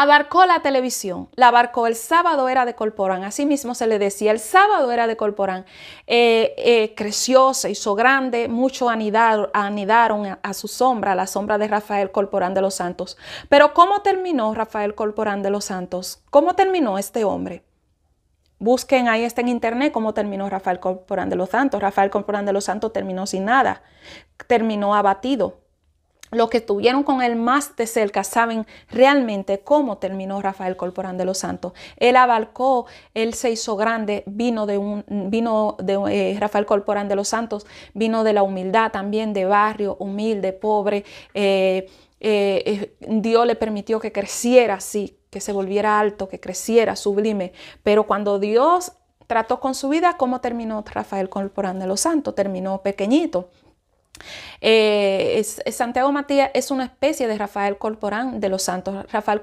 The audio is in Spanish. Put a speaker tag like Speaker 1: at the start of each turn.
Speaker 1: abarcó la televisión, la abarcó el sábado era de Corporán, así mismo se le decía, el sábado era de Corporán, eh, eh, creció, se hizo grande, mucho anidaron a, su sombra, a la sombra de Rafael Corporán de los Santos. Pero ¿cómo terminó Rafael Corporán de los Santos? ¿Cómo terminó este hombre? Busquen ahí está en internet cómo terminó Rafael Corporán de los Santos. Rafael Corporán de los Santos terminó sin nada, terminó abatido, los que estuvieron con él más de cerca saben realmente cómo terminó Rafael Corporán de los Santos. Él abarcó, él se hizo grande, vino de un, vino de eh, Rafael Corporán de los Santos, vino de la humildad también, de barrio, humilde, pobre. Eh, eh, Dios le permitió que creciera así, que se volviera alto, que creciera sublime. Pero cuando Dios trató con su vida, ¿cómo terminó Rafael Corporán de los Santos? Terminó pequeñito. Eh, Santiago Matías es una especie de Rafael Corporán de los Santos. Rafael